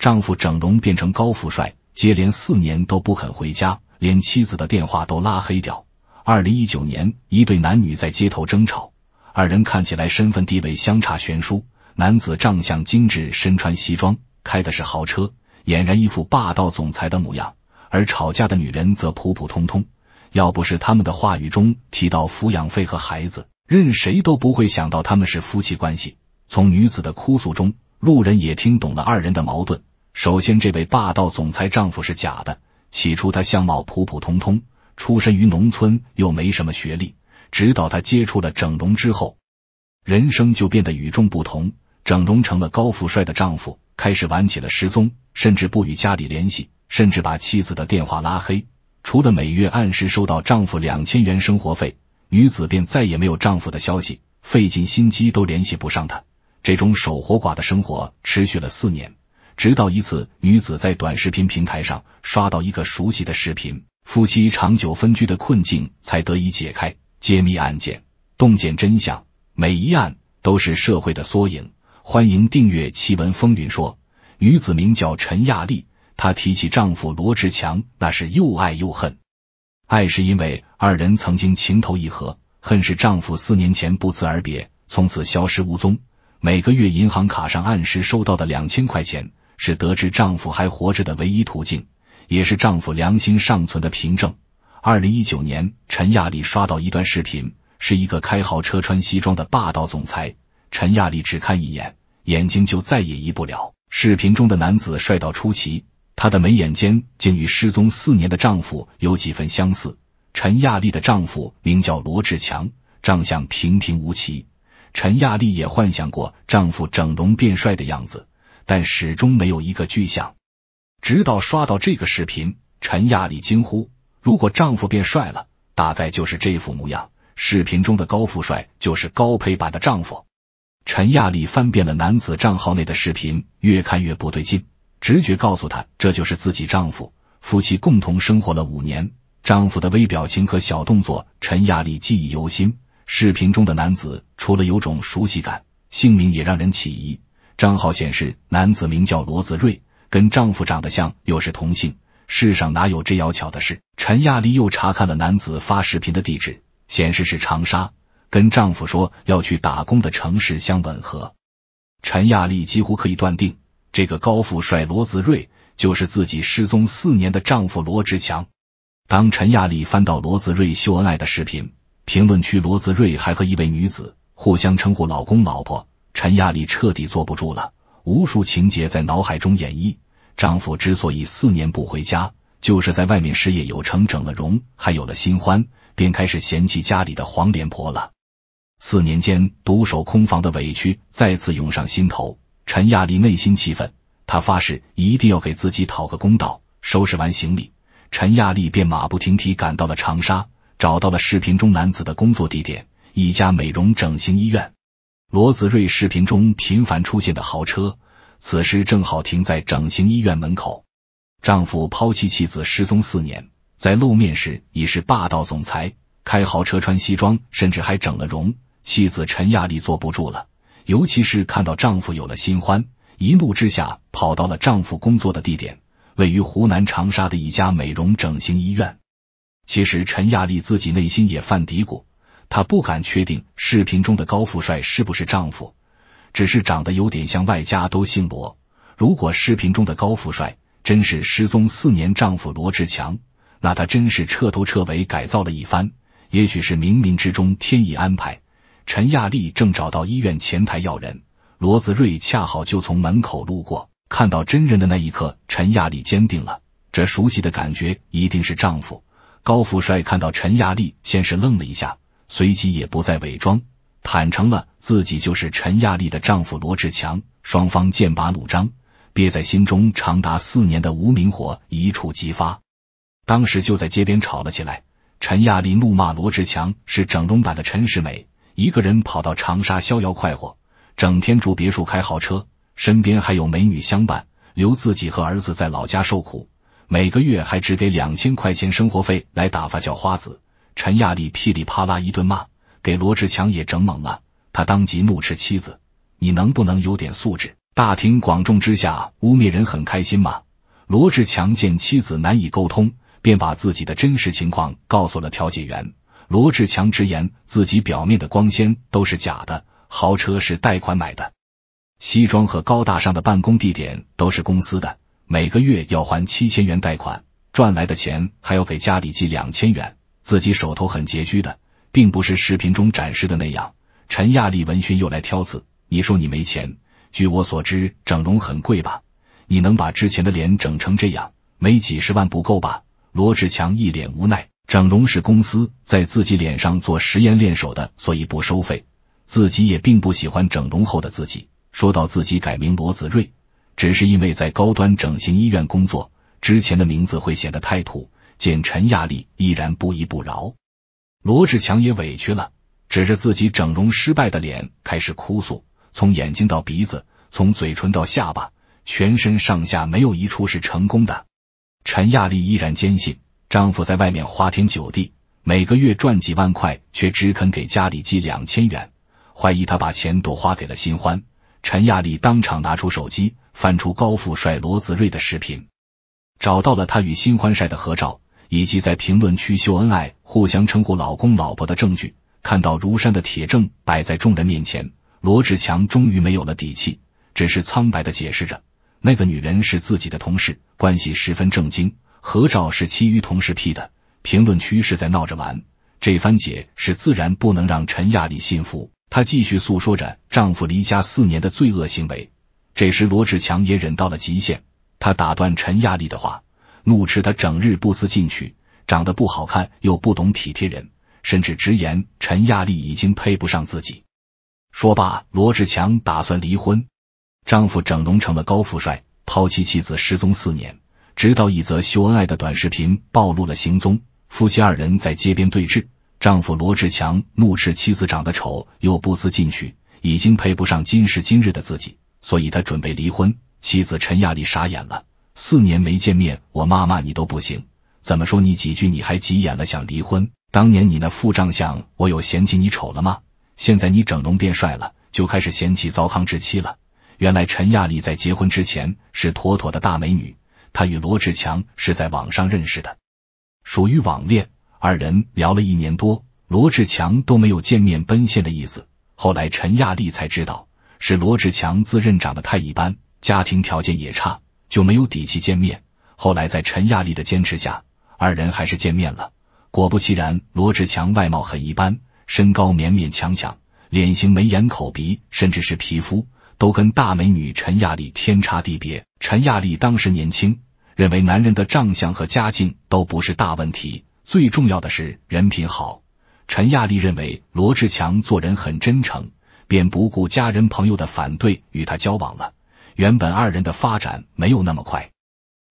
丈夫整容变成高富帅，接连四年都不肯回家，连妻子的电话都拉黑掉。二零一九年，一对男女在街头争吵，二人看起来身份地位相差悬殊。男子长相精致，身穿西装，开的是豪车，俨然一副霸道总裁的模样；而吵架的女人则普普通通。要不是他们的话语中提到抚养费和孩子，任谁都不会想到他们是夫妻关系。从女子的哭诉中，路人也听懂了二人的矛盾。首先，这位霸道总裁丈夫是假的。起初，她相貌普普通通，出身于农村，又没什么学历。直到她接触了整容之后，人生就变得与众不同。整容成了高富帅的丈夫，开始玩起了失踪，甚至不与家里联系，甚至把妻子的电话拉黑。除了每月按时收到丈夫两千元生活费，女子便再也没有丈夫的消息。费尽心机都联系不上他，这种守活寡的生活持续了四年。直到一次，女子在短视频平台上刷到一个熟悉的视频，夫妻长久分居的困境才得以解开。揭秘案件，洞见真相，每一案都是社会的缩影。欢迎订阅《奇闻风云说》。女子名叫陈亚丽，她提起丈夫罗志强，那是又爱又恨。爱是因为二人曾经情投意合，恨是丈夫四年前不辞而别，从此消失无踪。每个月银行卡上按时收到的两千块钱。是得知丈夫还活着的唯一途径，也是丈夫良心尚存的凭证。二零一九年，陈亚丽刷到一段视频，是一个开豪车、穿西装的霸道总裁。陈亚丽只看一眼，眼睛就再也移不了。视频中的男子帅到出奇，他的眉眼间竟与失踪四年的丈夫有几分相似。陈亚丽的丈夫名叫罗志强，长相平平无奇。陈亚丽也幻想过丈夫整容变帅的样子。但始终没有一个具象，直到刷到这个视频，陈亚丽惊呼：“如果丈夫变帅了，大概就是这副模样。”视频中的高富帅就是高配版的丈夫。陈亚丽翻遍了男子账号内的视频，越看越不对劲，直觉告诉她这就是自己丈夫。夫妻共同生活了五年，丈夫的微表情和小动作，陈亚丽记忆犹新。视频中的男子除了有种熟悉感，姓名也让人起疑。账号显示，男子名叫罗子睿，跟丈夫长得像，又是同姓。世上哪有这要巧的事？陈亚丽又查看了男子发视频的地址，显示是长沙，跟丈夫说要去打工的城市相吻合。陈亚丽几乎可以断定，这个高富帅罗子睿就是自己失踪四年的丈夫罗志强。当陈亚丽翻到罗子睿秀恩爱的视频，评论区罗子睿还和一位女子互相称呼老公老婆。陈亚丽彻底坐不住了，无数情节在脑海中演绎。丈夫之所以四年不回家，就是在外面事业有成、整了容，还有了新欢，便开始嫌弃家里的黄脸婆了。四年间独守空房的委屈再次涌上心头，陈亚丽内心气愤，她发誓一定要给自己讨个公道。收拾完行李，陈亚丽便马不停蹄赶到了长沙，找到了视频中男子的工作地点——一家美容整形医院。罗子睿视频中频繁出现的豪车，此时正好停在整形医院门口。丈夫抛弃妻子失踪四年，在露面时已是霸道总裁，开豪车、穿西装，甚至还整了容。妻子陈亚丽坐不住了，尤其是看到丈夫有了新欢，一怒之下跑到了丈夫工作的地点，位于湖南长沙的一家美容整形医院。其实陈亚丽自己内心也犯嘀咕。她不敢确定视频中的高富帅是不是丈夫，只是长得有点像，外加都姓罗。如果视频中的高富帅真是失踪四年丈夫罗志强，那他真是彻头彻尾改造了一番。也许是冥冥之中天意安排，陈亚丽正找到医院前台要人，罗子瑞恰好就从门口路过，看到真人的那一刻，陈亚丽坚定了，这熟悉的感觉一定是丈夫高富帅。看到陈亚丽，先是愣了一下。随即也不再伪装，坦诚了自己就是陈亚丽的丈夫罗志强。双方剑拔弩张，憋在心中长达四年的无名火一触即发，当时就在街边吵了起来。陈亚丽怒骂罗志强是整容版的陈世美，一个人跑到长沙逍遥快活，整天住别墅、开豪车，身边还有美女相伴，留自己和儿子在老家受苦，每个月还只给两千块钱生活费来打发叫花子。陈亚丽噼里啪啦一顿骂，给罗志强也整懵了。他当即怒斥妻子：“你能不能有点素质？大庭广众之下污蔑人很开心吗？”罗志强见妻子难以沟通，便把自己的真实情况告诉了调解员。罗志强直言，自己表面的光鲜都是假的，豪车是贷款买的，西装和高大上的办公地点都是公司的，每个月要还七千元贷款，赚来的钱还要给家里寄两千元。自己手头很拮据的，并不是视频中展示的那样。陈亚丽闻讯又来挑刺，你说你没钱？据我所知，整容很贵吧？你能把之前的脸整成这样，没几十万不够吧？罗志强一脸无奈，整容是公司在自己脸上做实验练手的，所以不收费。自己也并不喜欢整容后的自己。说到自己改名罗子睿，只是因为在高端整形医院工作，之前的名字会显得太土。见陈亚丽依然不依不饶，罗志强也委屈了，指着自己整容失败的脸开始哭诉，从眼睛到鼻子，从嘴唇到下巴，全身上下没有一处是成功的。陈亚丽依然坚信丈夫在外面花天酒地，每个月赚几万块，却只肯给家里寄两千元，怀疑他把钱都花给了新欢。陈亚丽当场拿出手机，翻出高富帅罗子瑞的视频，找到了他与新欢晒的合照。以及在评论区秀恩爱、互相称呼老公老婆的证据，看到如山的铁证摆在众人面前，罗志强终于没有了底气，只是苍白的解释着：“那个女人是自己的同事，关系十分正经，合照是其余同事 P 的，评论区是在闹着玩。”这番解释自然不能让陈亚丽信服。她继续诉说着丈夫离家四年的罪恶行为。这时，罗志强也忍到了极限，他打断陈亚丽的话。怒斥他整日不思进取，长得不好看又不懂体贴人，甚至直言陈亚丽已经配不上自己。说罢，罗志强打算离婚。丈夫整容成了高富帅，抛弃妻子失踪四年，直到一则秀恩爱的短视频暴露了行踪，夫妻二人在街边对峙。丈夫罗志强怒斥妻子长得丑又不思进取，已经配不上今时今日的自己，所以他准备离婚。妻子陈亚丽傻眼了。四年没见面，我妈骂你都不行，怎么说你几句你还急眼了，想离婚？当年你那副长相，我有嫌弃你丑了吗？现在你整容变帅了，就开始嫌弃糟糠之妻了。原来陈亚丽在结婚之前是妥妥的大美女，她与罗志强是在网上认识的，属于网恋。二人聊了一年多，罗志强都没有见面奔现的意思。后来陈亚丽才知道，是罗志强自认长得太一般，家庭条件也差。就没有底气见面。后来在陈亚丽的坚持下，二人还是见面了。果不其然，罗志强外貌很一般，身高勉勉强强，脸型、眉眼、口鼻，甚至是皮肤，都跟大美女陈亚丽天差地别。陈亚丽当时年轻，认为男人的长相和家境都不是大问题，最重要的是人品好。陈亚丽认为罗志强做人很真诚，便不顾家人朋友的反对，与他交往了。原本二人的发展没有那么快，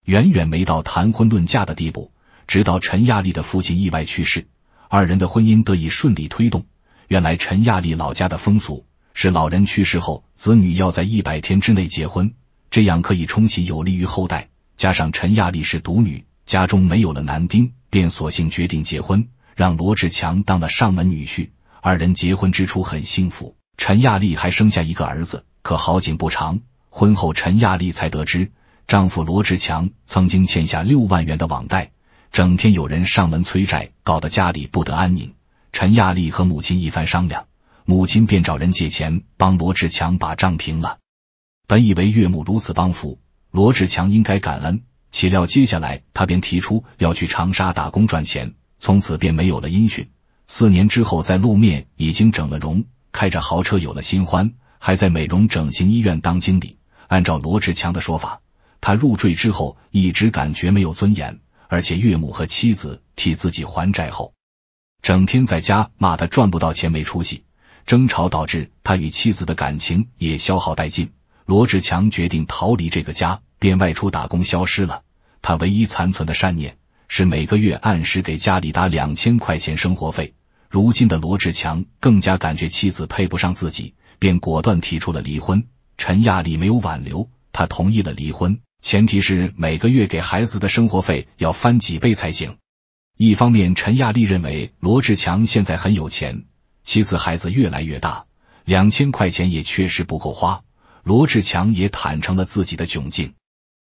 远远没到谈婚论嫁的地步。直到陈亚丽的父亲意外去世，二人的婚姻得以顺利推动。原来陈亚丽老家的风俗是，老人去世后，子女要在一百天之内结婚，这样可以冲喜，有利于后代。加上陈亚丽是独女，家中没有了男丁，便索性决定结婚，让罗志强当了上门女婿。二人结婚之初很幸福，陈亚丽还生下一个儿子。可好景不长。婚后，陈亚丽才得知丈夫罗志强曾经欠下六万元的网贷，整天有人上门催债，搞得家里不得安宁。陈亚丽和母亲一番商量，母亲便找人借钱帮罗志强把账平了。本以为岳母如此帮扶罗志强应该感恩，岂料接下来他便提出要去长沙打工赚钱，从此便没有了音讯。四年之后在路面，已经整了容，开着豪车，有了新欢，还在美容整形医院当经理。按照罗志强的说法，他入赘之后一直感觉没有尊严，而且岳母和妻子替自己还债后，整天在家骂他赚不到钱没出息，争吵导致他与妻子的感情也消耗殆尽。罗志强决定逃离这个家，便外出打工消失了。他唯一残存的善念是每个月按时给家里打两千块钱生活费。如今的罗志强更加感觉妻子配不上自己，便果断提出了离婚。陈亚丽没有挽留，她同意了离婚，前提是每个月给孩子的生活费要翻几倍才行。一方面，陈亚丽认为罗志强现在很有钱；其次，孩子越来越大，两千块钱也确实不够花。罗志强也坦诚了自己的窘境，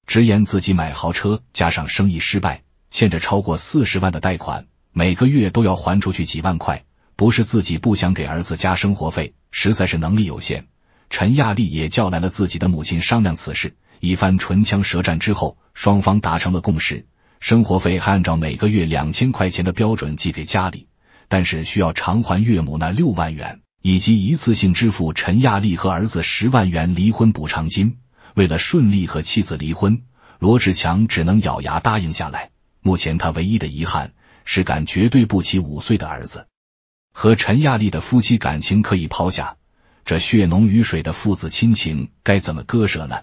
直言自己买豪车，加上生意失败，欠着超过四十万的贷款，每个月都要还出去几万块。不是自己不想给儿子加生活费，实在是能力有限。陈亚丽也叫来了自己的母亲商量此事，一番唇枪舌战之后，双方达成了共识：生活费还按照每个月两千块钱的标准寄给家里，但是需要偿还岳母那六万元，以及一次性支付陈亚丽和儿子十万元离婚补偿金。为了顺利和妻子离婚，罗志强只能咬牙答应下来。目前他唯一的遗憾是，感绝对对不起五岁的儿子。和陈亚丽的夫妻感情可以抛下。这血浓于水的父子亲情该怎么割舍呢？